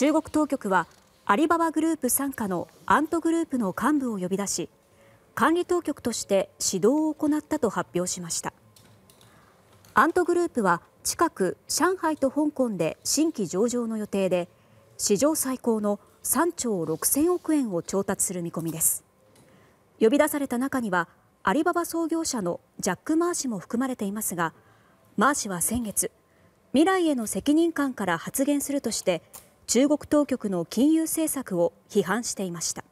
中国当局はアリババグループ傘下のアントグループの幹部を呼び出し管理当局として指導を行ったと発表しましたアントグループは近く上海と香港で新規上場の予定で史上最高の3兆6000億円を調達する見込みです呼び出された中にはアリババ創業者のジャック・マー氏も含まれていますがマー氏は先月未来への責任感から発言するとして中国当局の金融政策を批判していました。